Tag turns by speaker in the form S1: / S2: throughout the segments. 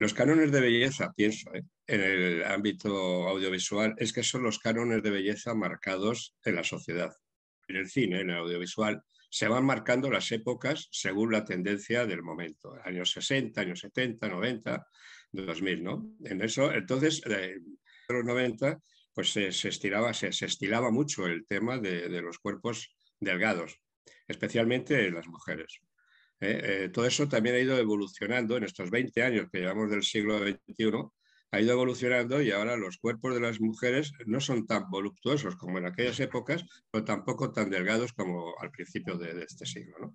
S1: Los cánones de belleza, pienso, ¿eh? en el ámbito audiovisual, es que son los cánones de belleza marcados en la sociedad. En el cine, en el audiovisual, se van marcando las épocas según la tendencia del momento, años 60, años 70, 90, 2000, ¿no? En eso, entonces, eh, en los 90, pues se, estiraba, se, estilaba mucho el tema de, de los cuerpos delgados, especialmente las mujeres. ¿eh? Eh, todo eso también ha ido evolucionando en estos 20 años que llevamos del siglo XXI, ha ido evolucionando y ahora los cuerpos de las mujeres no son tan voluptuosos como en aquellas épocas, pero tampoco tan delgados como al principio de, este siglo.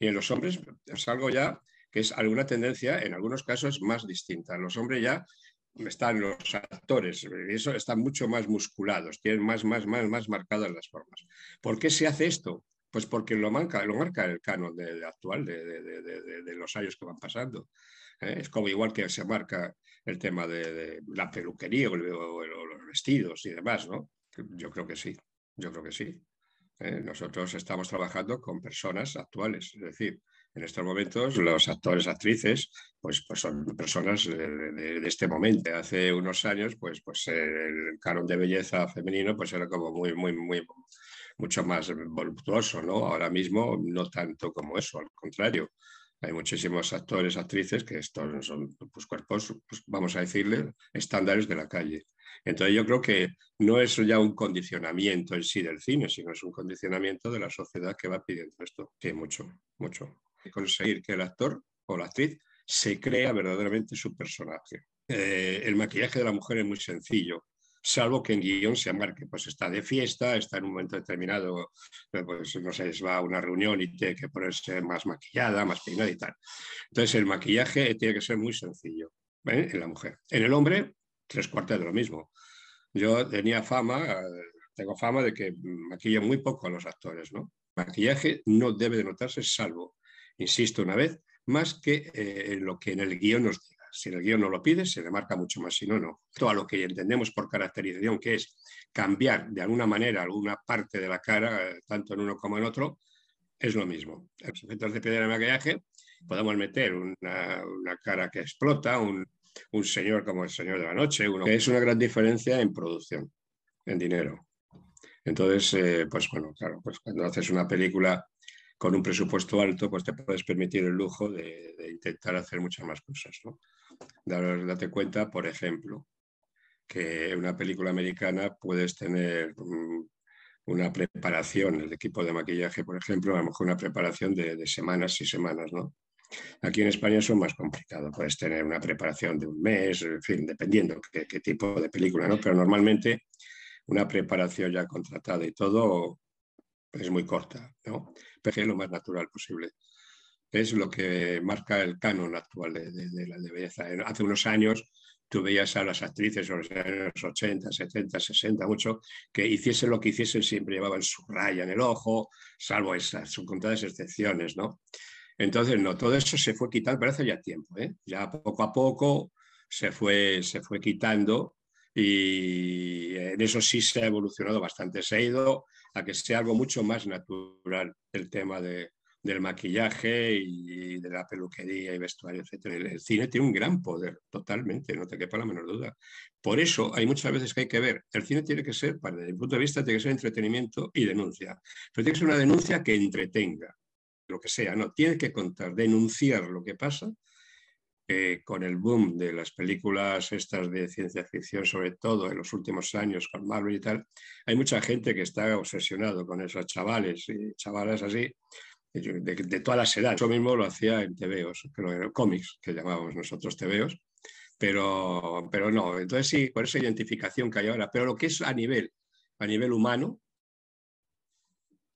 S1: Y en los hombres es algo ya que es alguna tendencia, en algunos casos, más distinta. Los hombres ya están los actores, eso están mucho más musculados, tienen más, más, más, más marcadas las formas. ¿Por qué se hace esto? Pues porque lo marca, lo marca el canon de, actual de, los años que van pasando. ¿eh? Es como igual que se marca el tema de, la peluquería o, los vestidos y demás, ¿no? Yo creo que sí, yo creo que sí. ¿eh? Nosotros estamos trabajando con personas actuales, es decir, en estos momentos los actores, actrices, pues, pues son personas de, este momento. Hace unos años, pues, pues el canon de belleza femenino pues era como muy, muy, muy, mucho más voluptuoso, ¿no? Ahora mismo no tanto como eso, al contrario. Hay muchísimos actores, actrices que estos son pues, cuerpos, pues, vamos a decirle, estándares de la calle. Entonces yo creo que no es ya un condicionamiento en sí del cine, sino es un condicionamiento de la sociedad que va pidiendo esto, que mucho, mucho. Conseguir que el actor o la actriz se crea verdaderamente su personaje. Eh, el maquillaje de la mujer es muy sencillo salvo que en guión se marque, pues está de fiesta, está en un momento determinado, eh, pues no sé, va a una reunión y tiene que ponerse más maquillada, más peinada y tal. Entonces el maquillaje tiene que ser muy sencillo ¿eh? en la mujer. En el hombre, tres cuartas de lo mismo. Yo tenía fama, eh, tengo fama de que maquilla muy poco a los actores, ¿no? Maquillaje no debe de notarse, salvo, insisto una vez, más que en lo que en el guión nos diga. Si el guión no lo pide, se demarca mucho más, si no, no. Todo lo que entendemos por caracterización, que es cambiar de alguna manera alguna parte de la cara, eh, tanto en uno como en otro, es lo mismo. En los efectos de piedra de maquillaje podemos meter una, cara que explota, un, señor como el señor de la noche, es una gran diferencia en producción, en dinero. Entonces, eh, pues bueno, claro, pues cuando haces una película con un presupuesto alto, pues te puedes permitir el lujo de, de intentar hacer muchas más cosas. ¿no? Date cuenta, por ejemplo, que una película americana puedes tener mm, una preparación, el equipo de maquillaje, por ejemplo, a lo mejor una preparación de, semanas y semanas, ¿no? Aquí en España son más complicados, puedes tener una preparación de un mes, en fin, dependiendo qué, qué, tipo de película, ¿no? Pero normalmente una preparación ya contratada y todo es muy corta, ¿no? Pero es lo más natural posible es lo que marca el canon actual de, la de belleza. Hace unos años tú veías a las actrices de los años 80, 70, 60, mucho, que hiciesen lo que hiciesen siempre llevaban su raya en el ojo, salvo esas, son contadas excepciones, ¿no? Entonces, no, todo eso se fue quitando, pero hace ya tiempo, ¿eh? Ya poco a poco se fue, se fue quitando y en eso sí se ha evolucionado bastante, se ha ido a que sea algo mucho más natural el tema de, del maquillaje y de la peluquería y vestuario, etc. El cine tiene un gran poder, totalmente, no te quepa la menor duda. Por eso hay muchas veces que hay que ver, el cine tiene que ser, para mi punto de vista, tiene que ser entretenimiento y denuncia, pero tiene que ser una denuncia que entretenga, lo que sea, no, tiene que contar, denunciar lo que pasa. Eh, con el boom de las películas estas de ciencia ficción, sobre todo en los últimos años con Marvel y tal, hay mucha gente que está obsesionado con esos chavales y chavalas así, de, todas las edades. Yo mismo lo hacía en tebeos, cómics, que llamábamos nosotros tebeos, pero, no. Entonces sí, por esa identificación que hay ahora. Pero lo que es a nivel, a nivel humano,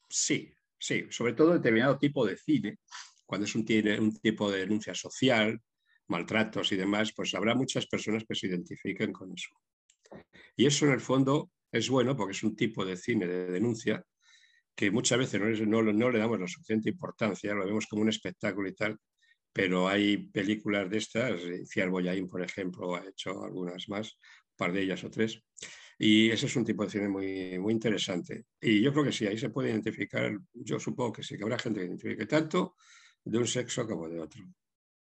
S1: sí, sí. Sobre todo determinado tipo de cine, cuando es un, un tipo de denuncia social, maltratos y demás, pues habrá muchas personas que se identifiquen con eso. Y eso en el fondo es bueno porque es un tipo de cine de denuncia que muchas veces no, le damos la suficiente importancia, lo vemos como un espectáculo y tal, pero hay películas de estas, eh, Ciar Boyain, por ejemplo, ha hecho algunas más, un par de ellas o tres, y ese es un tipo de cine muy, muy interesante. Y yo creo que sí, ahí se puede identificar, yo supongo que sí, que habrá gente que identifique tanto de un sexo como de otro.